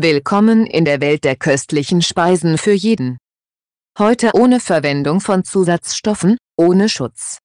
Willkommen in der Welt der köstlichen Speisen für jeden. Heute ohne Verwendung von Zusatzstoffen, ohne Schutz.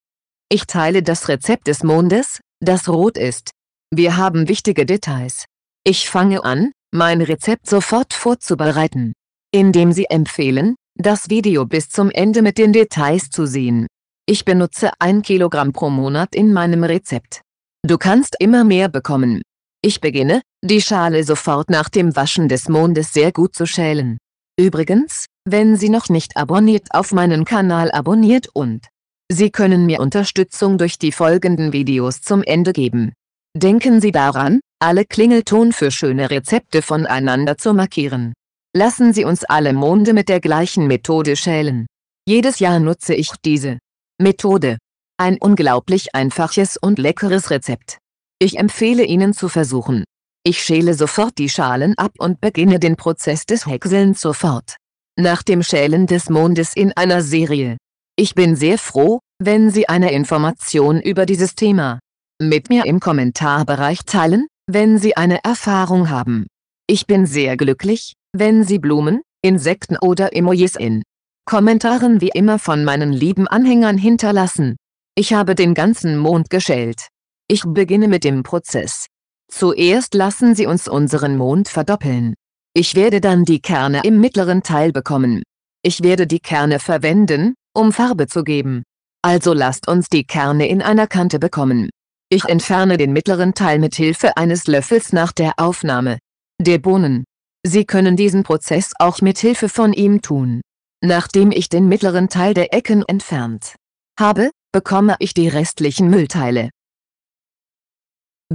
Ich teile das Rezept des Mondes, das rot ist. Wir haben wichtige Details. Ich fange an, mein Rezept sofort vorzubereiten, indem Sie empfehlen, das Video bis zum Ende mit den Details zu sehen. Ich benutze 1 Kilogramm pro Monat in meinem Rezept. Du kannst immer mehr bekommen, ich beginne, die Schale sofort nach dem Waschen des Mondes sehr gut zu schälen. Übrigens, wenn Sie noch nicht abonniert auf meinen Kanal abonniert und Sie können mir Unterstützung durch die folgenden Videos zum Ende geben. Denken Sie daran, alle Klingelton für schöne Rezepte voneinander zu markieren. Lassen Sie uns alle Monde mit der gleichen Methode schälen. Jedes Jahr nutze ich diese Methode. Ein unglaublich einfaches und leckeres Rezept. Ich empfehle Ihnen zu versuchen. Ich schäle sofort die Schalen ab und beginne den Prozess des Häckselns sofort. Nach dem Schälen des Mondes in einer Serie. Ich bin sehr froh, wenn Sie eine Information über dieses Thema mit mir im Kommentarbereich teilen, wenn Sie eine Erfahrung haben. Ich bin sehr glücklich, wenn Sie Blumen, Insekten oder Emojis in Kommentaren wie immer von meinen lieben Anhängern hinterlassen. Ich habe den ganzen Mond geschält. Ich beginne mit dem Prozess. Zuerst lassen Sie uns unseren Mond verdoppeln. Ich werde dann die Kerne im mittleren Teil bekommen. Ich werde die Kerne verwenden, um Farbe zu geben. Also lasst uns die Kerne in einer Kante bekommen. Ich entferne den mittleren Teil mit Hilfe eines Löffels nach der Aufnahme. Der Bohnen. Sie können diesen Prozess auch mit Hilfe von ihm tun. Nachdem ich den mittleren Teil der Ecken entfernt habe, bekomme ich die restlichen Müllteile.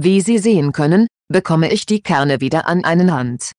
Wie Sie sehen können, bekomme ich die Kerne wieder an einen Hand.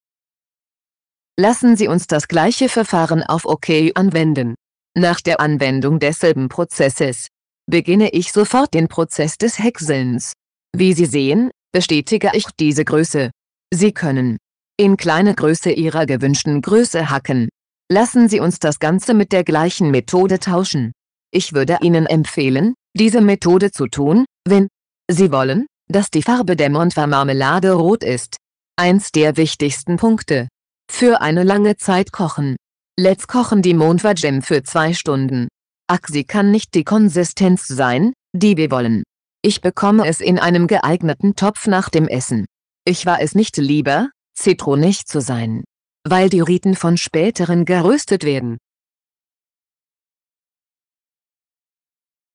Lassen Sie uns das gleiche Verfahren auf OK anwenden. Nach der Anwendung desselben Prozesses beginne ich sofort den Prozess des Häckselns. Wie Sie sehen, bestätige ich diese Größe. Sie können in kleine Größe Ihrer gewünschten Größe hacken. Lassen Sie uns das Ganze mit der gleichen Methode tauschen. Ich würde Ihnen empfehlen, diese Methode zu tun, wenn Sie wollen, dass die Farbe der Montfa-Marmelade rot ist. Eins der wichtigsten Punkte. Für eine lange Zeit kochen. Let's kochen die Montfer Gem für zwei Stunden. Ach, sie kann nicht die Konsistenz sein, die wir wollen. Ich bekomme es in einem geeigneten Topf nach dem Essen. Ich war es nicht lieber, zitronig zu sein. Weil die Riten von späteren geröstet werden.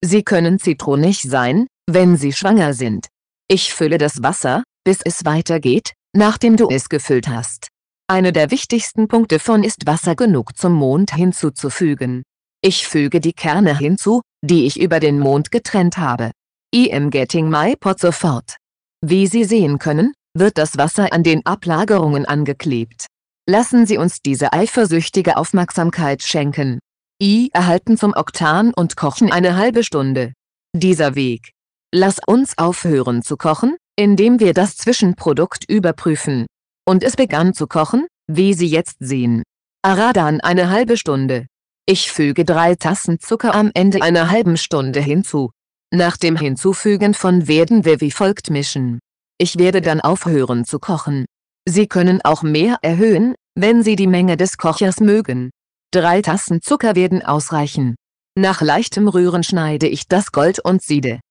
Sie können zitronig sein, wenn sie schwanger sind. Ich fülle das Wasser, bis es weitergeht, nachdem du es gefüllt hast. Eine der wichtigsten Punkte von ist Wasser genug zum Mond hinzuzufügen. Ich füge die Kerne hinzu, die ich über den Mond getrennt habe. I am getting my pot sofort. Wie Sie sehen können, wird das Wasser an den Ablagerungen angeklebt. Lassen Sie uns diese eifersüchtige Aufmerksamkeit schenken. I erhalten zum Oktan und kochen eine halbe Stunde. Dieser Weg, Lass uns aufhören zu kochen, indem wir das Zwischenprodukt überprüfen. Und es begann zu kochen, wie Sie jetzt sehen. Aradan eine halbe Stunde. Ich füge drei Tassen Zucker am Ende einer halben Stunde hinzu. Nach dem Hinzufügen von werden wir wie folgt mischen. Ich werde dann aufhören zu kochen. Sie können auch mehr erhöhen, wenn Sie die Menge des Kochers mögen. Drei Tassen Zucker werden ausreichen. Nach leichtem Rühren schneide ich das Gold und Siede.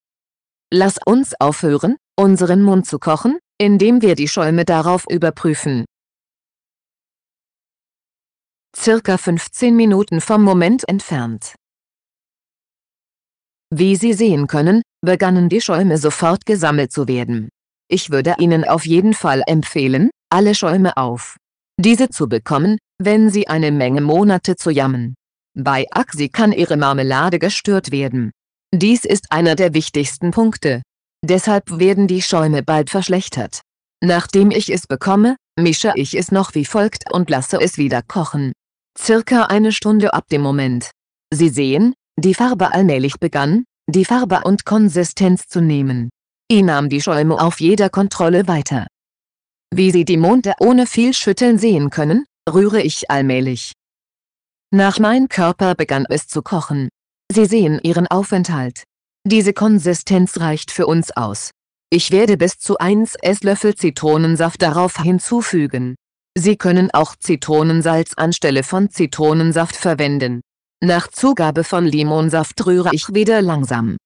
Lass uns aufhören, unseren Mund zu kochen, indem wir die Schäume darauf überprüfen. Circa 15 Minuten vom Moment entfernt. Wie Sie sehen können, begannen die Schäume sofort gesammelt zu werden. Ich würde Ihnen auf jeden Fall empfehlen, alle Schäume auf diese zu bekommen, wenn Sie eine Menge Monate zu jammen. Bei Axi kann Ihre Marmelade gestört werden. Dies ist einer der wichtigsten Punkte. Deshalb werden die Schäume bald verschlechtert. Nachdem ich es bekomme, mische ich es noch wie folgt und lasse es wieder kochen. Circa eine Stunde ab dem Moment. Sie sehen, die Farbe allmählich begann, die Farbe und Konsistenz zu nehmen. I nahm die Schäume auf jeder Kontrolle weiter. Wie Sie die Monde ohne viel Schütteln sehen können, rühre ich allmählich. Nach meinem Körper begann es zu kochen. Sie sehen Ihren Aufenthalt. Diese Konsistenz reicht für uns aus. Ich werde bis zu 1 Esslöffel Zitronensaft darauf hinzufügen. Sie können auch Zitronensalz anstelle von Zitronensaft verwenden. Nach Zugabe von Limonsaft rühre ich wieder langsam.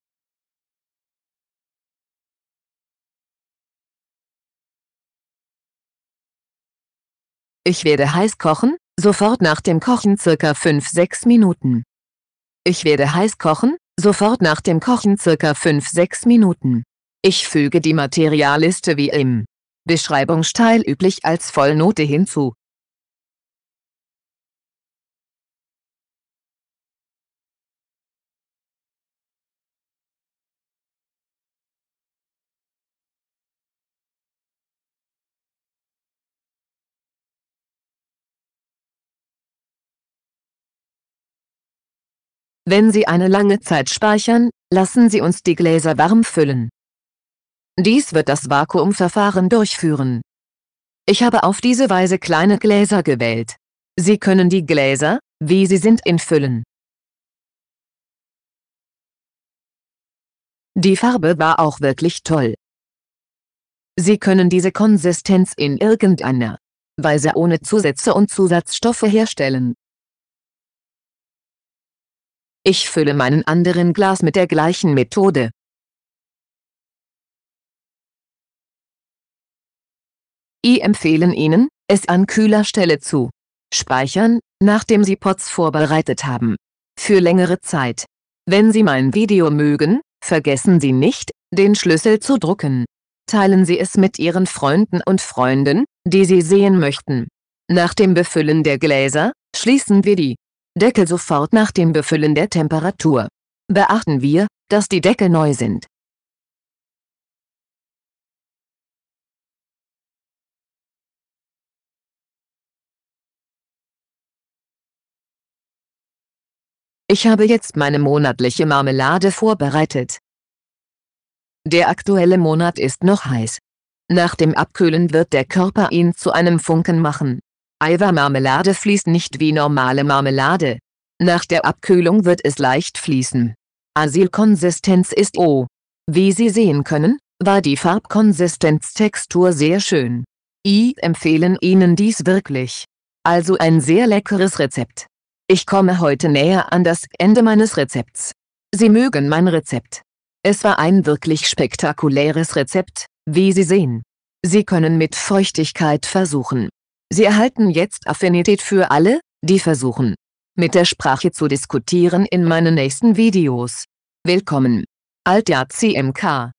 Ich werde heiß kochen, sofort nach dem Kochen circa 5-6 Minuten. Ich werde heiß kochen, sofort nach dem Kochen circa 5-6 Minuten. Ich füge die Materialliste wie im Beschreibungsteil üblich als Vollnote hinzu. Wenn Sie eine lange Zeit speichern, lassen Sie uns die Gläser warm füllen. Dies wird das Vakuumverfahren durchführen. Ich habe auf diese Weise kleine Gläser gewählt. Sie können die Gläser, wie sie sind, infüllen. Die Farbe war auch wirklich toll. Sie können diese Konsistenz in irgendeiner Weise ohne Zusätze und Zusatzstoffe herstellen. Ich fülle meinen anderen Glas mit der gleichen Methode. I empfehlen Ihnen, es an kühler Stelle zu speichern, nachdem Sie Pots vorbereitet haben. Für längere Zeit. Wenn Sie mein Video mögen, vergessen Sie nicht, den Schlüssel zu drucken. Teilen Sie es mit Ihren Freunden und Freunden, die Sie sehen möchten. Nach dem Befüllen der Gläser, schließen wir die Deckel sofort nach dem Befüllen der Temperatur. Beachten wir, dass die Deckel neu sind. Ich habe jetzt meine monatliche Marmelade vorbereitet. Der aktuelle Monat ist noch heiß. Nach dem Abkühlen wird der Körper ihn zu einem Funken machen. Eiwermarmelade fließt nicht wie normale Marmelade. Nach der Abkühlung wird es leicht fließen. Asylkonsistenz ist O. Wie Sie sehen können, war die Farbkonsistenztextur sehr schön. I empfehlen Ihnen dies wirklich. Also ein sehr leckeres Rezept. Ich komme heute näher an das Ende meines Rezepts. Sie mögen mein Rezept. Es war ein wirklich spektakuläres Rezept, wie Sie sehen. Sie können mit Feuchtigkeit versuchen, Sie erhalten jetzt Affinität für alle, die versuchen, mit der Sprache zu diskutieren in meinen nächsten Videos. Willkommen! Altjahr CMK